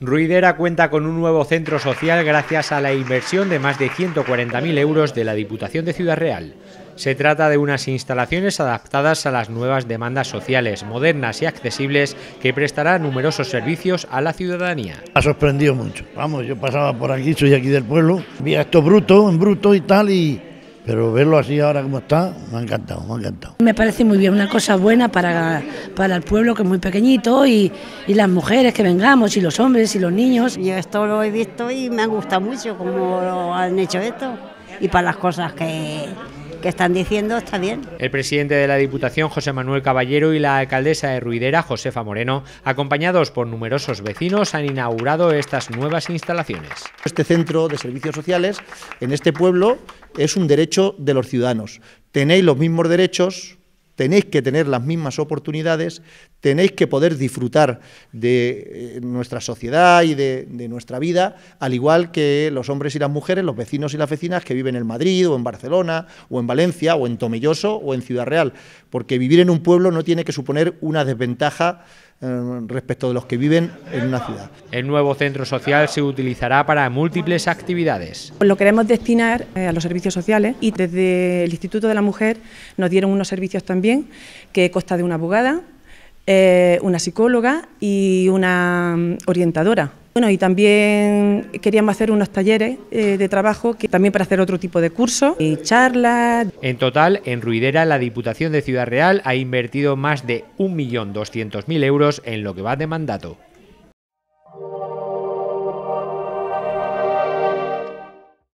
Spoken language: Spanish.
Ruidera cuenta con un nuevo centro social gracias a la inversión de más de 140.000 euros de la Diputación de Ciudad Real. Se trata de unas instalaciones adaptadas a las nuevas demandas sociales, modernas y accesibles, que prestará numerosos servicios a la ciudadanía. Ha sorprendido mucho. Vamos, yo pasaba por aquí, soy aquí del pueblo, vi esto bruto, en bruto y tal, y, pero verlo así ahora como está, me ha encantado, me ha encantado. Me parece muy bien, una cosa buena para, para el pueblo que es muy pequeñito y, y, las mujeres que vengamos, y los hombres, y los niños. Yo esto lo he visto y me ha gustado mucho como han hecho esto y para las cosas que, que están diciendo está bien. El presidente de la Diputación, José Manuel Caballero, y la alcaldesa de Ruidera, Josefa Moreno, acompañados por numerosos vecinos, han inaugurado estas nuevas instalaciones. Este centro de servicios sociales en este pueblo es un derecho de los ciudadanos. Tenéis los mismos derechos tenéis que tener las mismas oportunidades, tenéis que poder disfrutar de eh, nuestra sociedad y de, nuestra vida, al igual que los hombres y las mujeres, los vecinos y las vecinas que viven en Madrid o en Barcelona o en Valencia o en Tomelloso o en Ciudad Real, porque vivir en un pueblo no tiene que suponer una desventaja eh, respecto de los que viven en una ciudad. El nuevo centro social se utilizará para múltiples actividades. Lo queremos destinar eh, a los servicios sociales y desde el Instituto de la Mujer nos dieron unos servicios también que consta de una abogada, eh, una psicóloga y una mm, orientadora bueno, y también queríamos hacer unos talleres eh, de trabajo, que también para hacer otro tipo de cursos y charlas. En total, en Ruidera, la Diputación de Ciudad Real ha invertido más de 1.200.000 euros en lo que va de mandato.